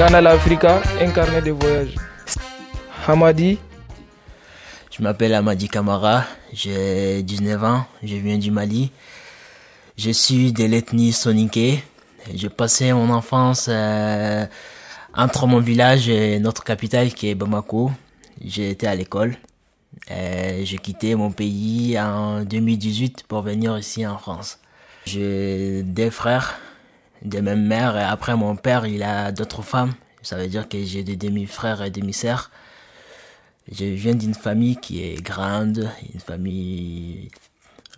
Canal Africa, un carnet de voyage. Hamadi. Je m'appelle Hamadi Kamara, j'ai 19 ans, je viens du Mali. Je suis de l'ethnie Soninké. J'ai passé mon enfance euh, entre mon village et notre capitale qui est Bamako. J'ai été à l'école. Euh, j'ai quitté mon pays en 2018 pour venir ici en France. J'ai des frères de ma mère et après mon père il a d'autres femmes. Ça veut dire que j'ai des demi-frères et demi-sœurs. Je viens d'une famille qui est grande, une famille,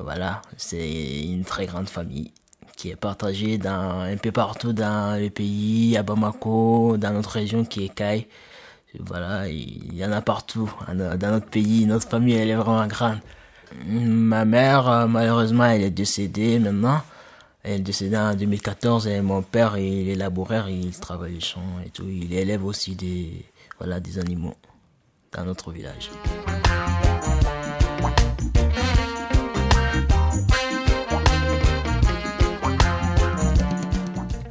voilà, c'est une très grande famille qui est partagée dans, un peu partout dans le pays, à Bamako, dans notre région qui est Kai. Voilà, il y en a partout, dans notre pays, notre famille elle est vraiment grande. Ma mère, euh, malheureusement, elle est décédée maintenant est décédée en 2014 et mon père, il est laboureur il travaille les champs et tout. Il élève aussi des, des animaux dans notre village.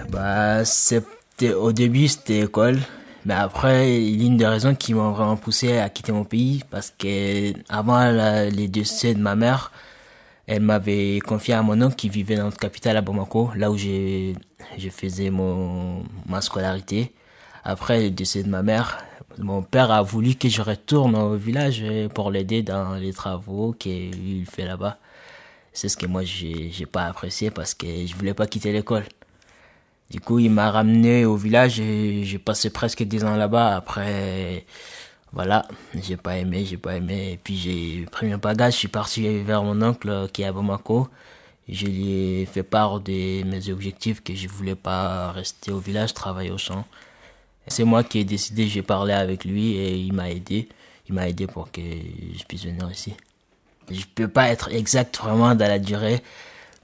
Eh ben, au début, c'était école. Mais après, l'une des raisons qui m'ont vraiment poussé à quitter mon pays, parce qu'avant les décès de ma mère, elle m'avait confié à mon oncle qui vivait dans notre capitale à Bamako, là où je faisais mon, ma scolarité. Après le décès de ma mère, mon père a voulu que je retourne au village euh, pour l'aider dans les travaux qu'il fait là-bas. C'est ce que moi j'ai, j'ai pas apprécié parce que je voulais pas quitter l'école. Du coup, il m'a ramené au village et j'ai passé presque 10 ans là-bas. Après, voilà, j'ai pas aimé, j'ai pas aimé. Et puis j'ai pris un bagage, je suis parti vers mon oncle euh, qui est à Bamako. Je lui ai fait part de mes objectifs que je voulais pas rester au village, travailler au champ. C'est moi qui ai décidé, j'ai parlé avec lui et il m'a aidé. Il m'a aidé pour que je puisse venir ici. Je peux pas être exact vraiment dans la durée,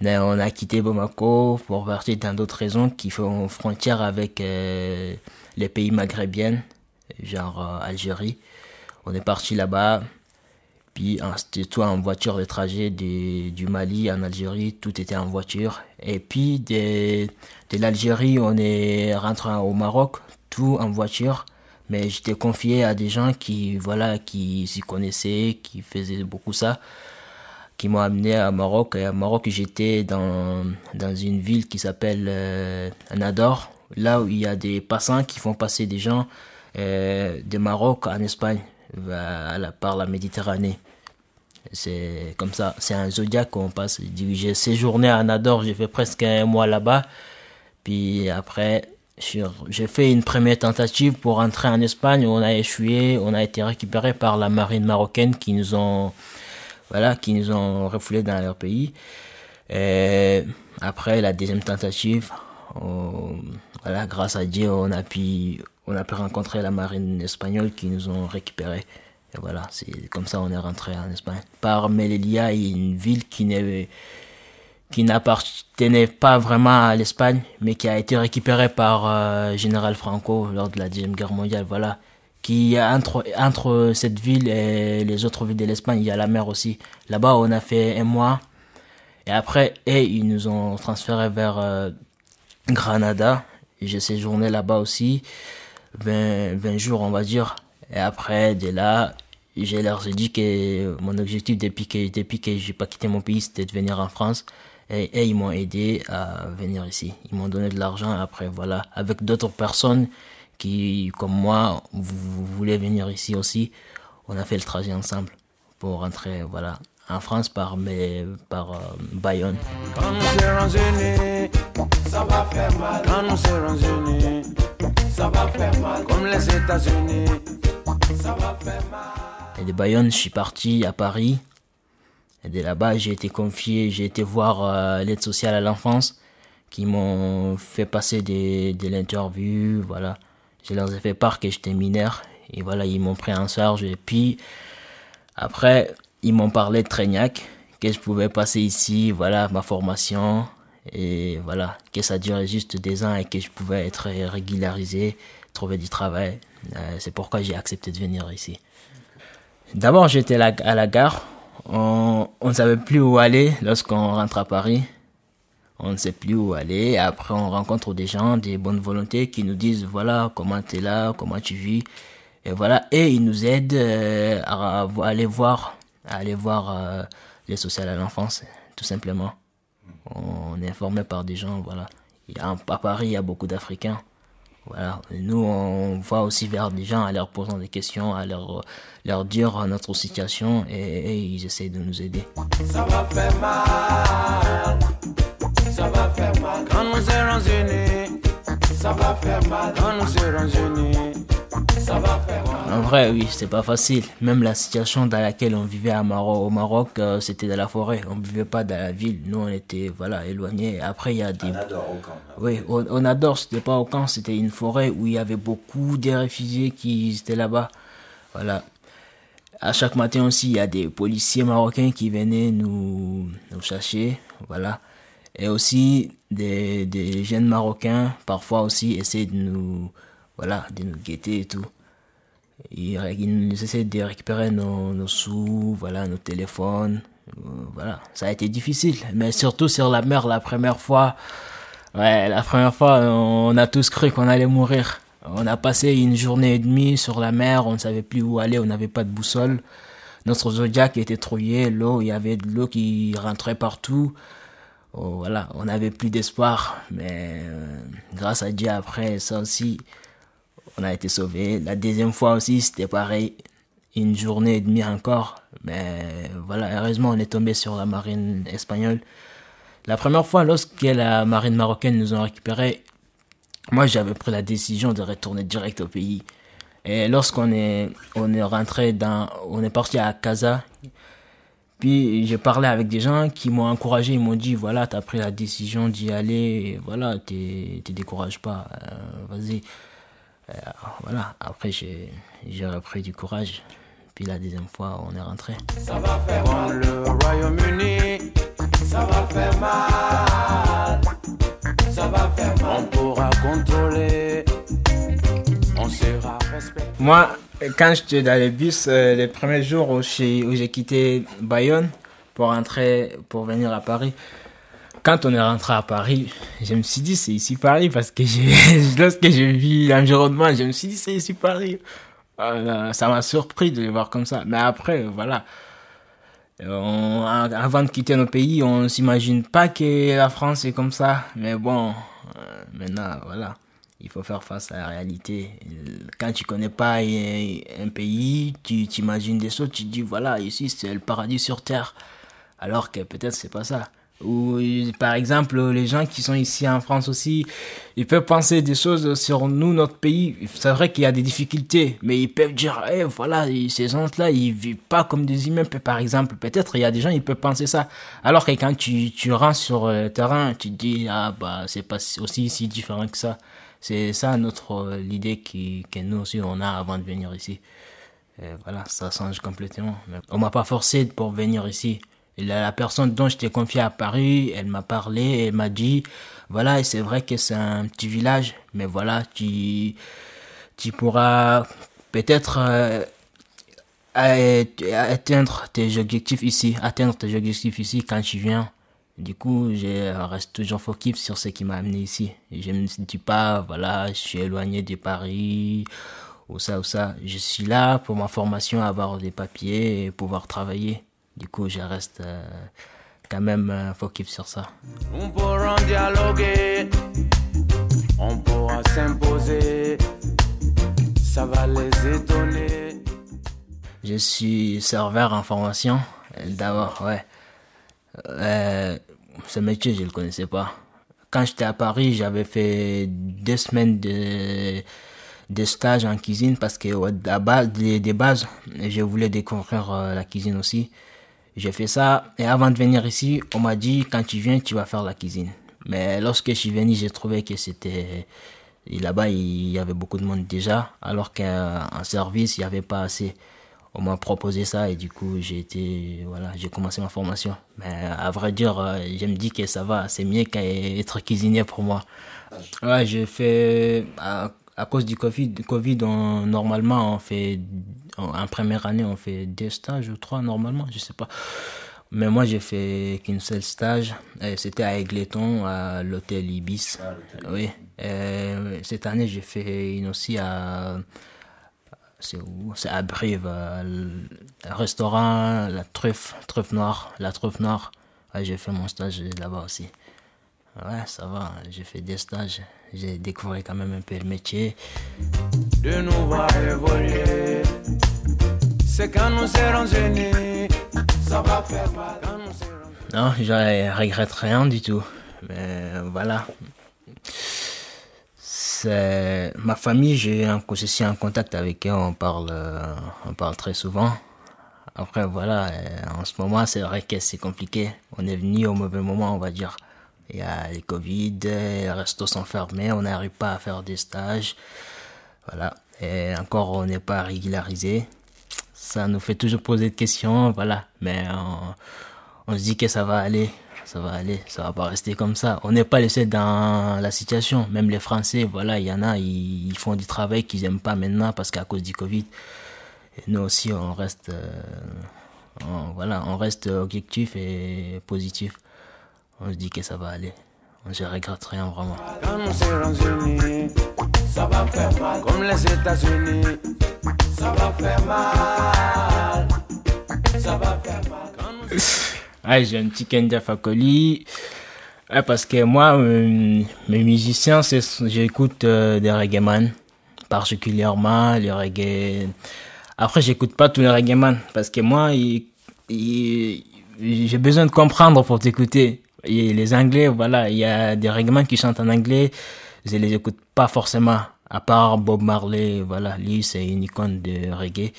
mais on a quitté Bamako pour partir dans autre raison qui font frontière avec euh, les pays maghrébiens genre euh, Algérie. On est parti là-bas, puis c'était toi en voiture, de trajet du Mali en Algérie, tout était en voiture. Et puis de, de l'Algérie, on est rentré au Maroc, tout en voiture. Mais j'étais confié à des gens qui, voilà, qui s'y connaissaient, qui faisaient beaucoup ça qui m'ont amené à Maroc. Et à Maroc, j'étais dans, dans une ville qui s'appelle euh, Nador, là où il y a des passants qui font passer des gens euh, de Maroc en Espagne par la Méditerranée. C'est comme ça, c'est un zodiac qu'on passe. J'ai séjourné à Nador, j'ai fait presque un mois là-bas. Puis après, j'ai fait une première tentative pour entrer en Espagne. On a échoué, on a été récupéré par la marine marocaine qui nous ont, voilà, qui nous ont refoulés dans leur pays. Euh, après la deuxième tentative, voilà, grâce à Dieu, on a pu on a pu rencontrer la marine espagnole qui nous ont récupéré Et voilà, c'est comme ça on est rentré en Espagne. Par Melilla, une ville qui n'est qui n'appartenait pas vraiment à l'Espagne, mais qui a été récupérée par euh, Général Franco lors de la Deuxième Guerre mondiale. Voilà, qui entre entre cette ville et les autres villes de l'Espagne, il y a la mer aussi. Là-bas, on a fait un mois, et après, et ils nous ont transférés vers euh, Granada. J'ai séjourné là-bas aussi. 20, jours, on va dire. Et après, dès là, j'ai leur dit que mon objectif depuis que, depuis que j'ai pas quitté mon pays, c'était de venir en France. Et, ils m'ont aidé à venir ici. Ils m'ont donné de l'argent après, voilà. Avec d'autres personnes qui, comme moi, voulaient venir ici aussi, on a fait le trajet ensemble pour rentrer, voilà, en France par, mais, par euh, Bayonne ça va faire mal. Comme les États-Unis, ça va faire mal. Et de Bayonne, je suis parti à Paris. Et de là-bas, j'ai été confié, j'ai été voir euh, l'aide sociale à l'enfance, qui m'ont fait passer des, de l'interview, voilà. Je leur ai fait part que j'étais mineur, et voilà, ils m'ont pris en charge. Et puis, après, ils m'ont parlé de Traignac, que je pouvais passer ici, voilà, ma formation, et voilà, que ça durait juste des ans et que je pouvais être régularisé, trouver du travail. Euh, c'est pourquoi j'ai accepté de venir ici. D'abord, j'étais à la gare. On ne savait plus où aller lorsqu'on rentre à Paris. On ne sait plus où aller. Après, on rencontre des gens, des bonnes volontés qui nous disent voilà comment tu es là, comment tu vis. Et voilà, et ils nous aident euh, à, aller voir, aller voir euh, les sociales à l'enfance, tout simplement. On est informé par des gens, voilà. Il y a, à Paris, il y a beaucoup d'Africains. Voilà. Nous, on voit aussi vers des gens à leur posant des questions, à leur, dire notre situation et, ils essaient de nous aider. Ça va faire mal. Ça va faire mal. nous Ça va faire mal. nous unis. En vrai, oui, c'est pas facile. Même la situation dans laquelle on vivait à au Maroc, euh, c'était dans la forêt. On vivait pas dans la ville. Nous, on était voilà éloignés. Après, il y a des. On adore au camp. Oui, on, on adore. C'était pas au camp, c'était une forêt où il y avait beaucoup de réfugiés qui étaient là-bas. Voilà. À chaque matin aussi, il y a des policiers marocains qui venaient nous, nous chercher. Voilà et aussi des, des, jeunes marocains parfois aussi essaient de nous voilà de nous guetter et tout ils, nous essaient de récupérer nos, sous, voilà, nos téléphones. Euh, voilà, ça a été difficile. Mais surtout sur la mer, la première fois, ouais, la première fois, on a tous cru qu'on allait mourir. On a passé une journée et demie sur la mer, on ne savait plus où aller, on n'avait pas de boussole. Notre zodiac était trouillé, l'eau, il y avait de l'eau qui rentrait partout. Oh, voilà, on n'avait plus d'espoir, mais euh, grâce à Dieu après, ça aussi, on a été sauvés. La deuxième fois aussi, c'était pareil. Une journée et demie encore. Mais voilà, heureusement, on est tombé sur la marine espagnole. La première fois, lorsque la marine marocaine nous a récupérés, moi, j'avais pris la décision de retourner direct au pays. Et lorsqu'on est, on est rentré dans, on est parti à Casa. Puis j'ai parlé avec des gens qui m'ont encouragé, ils m'ont dit voilà, t'as pris la décision d'y aller, voilà voilà, te décourage pas, euh, vas-y. Euh, voilà, après j'ai repris du courage. Puis la deuxième fois, on est rentré. Ça va faire On contrôler, Moi, quand j'étais dans les bus, euh, les premiers jours où j'ai quitté Bayonne pour rentrer, pour venir à Paris, quand on est rentré à Paris, je me suis dit c'est ici Paris parce que lorsque j'ai vu l'environnement, je me suis dit c'est ici Paris. ça m'a surpris de les voir comme ça. Mais après, voilà. Euh, avant de quitter nos pays, on s'imagine pas que la France est comme ça. Mais bon, euh, maintenant, voilà. Il faut faire face à la réalité. Quand tu connais pas un pays, tu t'imagines des choses, tu te dis voilà, ici c'est le paradis sur terre. Alors que peut-être c'est pas ça. Ou par exemple, les gens qui sont ici en France aussi, ils peuvent penser des choses sur nous, notre pays. C'est vrai qu'il y a des difficultés, mais ils peuvent dire, eh, voilà, ces gens-là, ils vivent pas comme des humains, par exemple. Peut-être, il y a des gens, ils peuvent penser ça. Alors que quand tu, tu rentres sur euh, le terrain, tu te dis, ah, bah, c'est pas aussi si différent que ça. C'est ça, notre, euh, l'idée qui, que nous aussi, on a avant de venir ici. voilà, ça change complètement. On m'a pas forcé pour venir ici la, personne dont je t'ai confié à Paris, elle m'a parlé, elle m'a dit, voilà, c'est vrai que c'est un petit village, mais voilà, tu, tu pourras peut-être euh, atteindre tes objectifs ici, atteindre tes objectifs ici quand tu viens. Du coup, je reste toujours focus sur ce qui m'a amené ici. Je ne me dis pas, voilà, je suis éloigné de Paris, ou ça, ou ça. Je suis là pour ma formation, avoir des papiers et pouvoir travailler. Du coup, je reste euh, quand même euh, focus sur ça. On pourra s'imposer, ça va les étonner. Je suis serveur en formation, d'abord, ouais. Euh, ce métier, je ne le connaissais pas. Quand j'étais à Paris, j'avais fait deux semaines de, stage en cuisine parce que ouais, base, je voulais découvrir la cuisine aussi. J'ai fait ça et avant de venir ici, on m'a dit quand tu viens, tu vas faire la cuisine. Mais lorsque je suis venu, j'ai trouvé que c'était là-bas il y avait beaucoup de monde déjà, alors qu'en service il n'y avait pas assez. On m'a proposé ça et du coup j'ai été voilà j'ai commencé ma formation. Mais à vrai dire, euh, je me dis que ça va, c'est mieux qu'être cuisinier pour moi. Ouais, j'ai fait euh, à cause du Covid, COVID on, normalement, on fait, en, première année, on fait deux stages ou trois, normalement, je ne sais pas. Mais moi, j'ai fait qu'une seule stage. C'était à Egleton, à l'hôtel Ibis. Ah, oui. cette année, j'ai fait une aussi à. C'est où C'est à Brive, restaurant La Truffe, Truffe Noire. La Truffe Noire. j'ai fait mon stage là-bas aussi. Ouais, ça va. J'ai fait des stages j'ai découvert quand même un peu le métier. De nous évoluer, c'est quand nous serons Non, je regrette rien du tout. Mais euh, voilà. C'est ma famille, j'ai un aussi en contact avec eux, on parle, euh, on parle très souvent. Après, voilà, euh, en ce moment, c'est vrai que c'est compliqué. On est venu au mauvais moment, on va dire. Il y a les Covid, les restos sont fermés, on n'arrive pas à faire des stages. Voilà. Et encore, on n'est pas régularisé. Ça nous fait toujours poser des questions, voilà. Mais on, se dit que ça va aller. Ça va aller, ça va pas rester comme ça. On n'est pas laissé dans la situation. Même les Français, voilà, il y en a, ils, font du travail qu'ils aiment pas maintenant parce qu'à cause du Covid. Et nous aussi, on reste, euh, objectifs voilà, on reste objectif et positif on se dit que ça va aller. On regrette rien vraiment. j'ai un petit Kenja Fakoli. Ah, parce que moi, euh, mes musiciens, j'écoute euh, des reggae particulièrement les reggae. Après, j'écoute pas tous les reggae man, parce que moi, j'ai besoin de comprendre pour t'écouter. Et les Anglais, voilà, il y a des règlements qui sont en anglais, je les écoute pas forcément, à part Bob Marley, voilà, lui c'est une icône de reggae.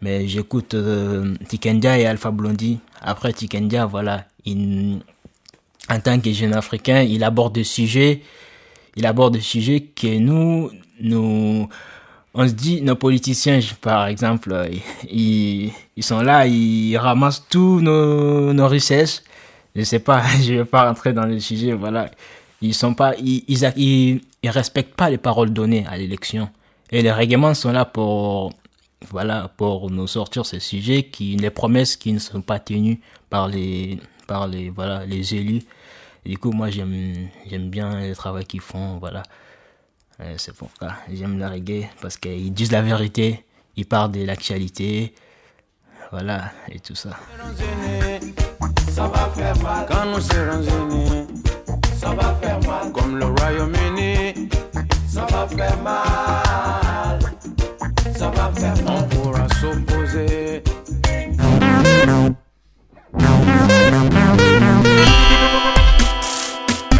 Mais j'écoute euh, Tikendia et Alpha Blondie. Après Tikendia, voilà, il, en tant que jeune africain, il aborde des sujets, il aborde des sujets que nous, nous, on se dit, nos politiciens, par exemple, euh, ils, ils sont là, ils ramassent tous nos, nos richesses je sais pas, je vais pas rentrer dans le sujet, voilà. Ils sont pas, ils, ils, respectent pas les paroles données à l'élection. Et les règlements sont là pour, voilà, pour nous sortir ces sujets qui, les promesses qui ne sont pas tenues par les, par les, voilà, les élus. du coup, moi, j'aime, j'aime bien le travail qu'ils font, voilà. Euh, c'est pour ça, j'aime la reggae parce qu'ils disent la vérité, ils parlent de l'actualité, voilà, et tout ça ça va faire mal. Quand nous serons unis, ça va faire mal. Comme le Royaume-Uni, ça va faire mal. Ça va faire mal. On pourra s'opposer.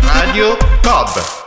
Radio Cob.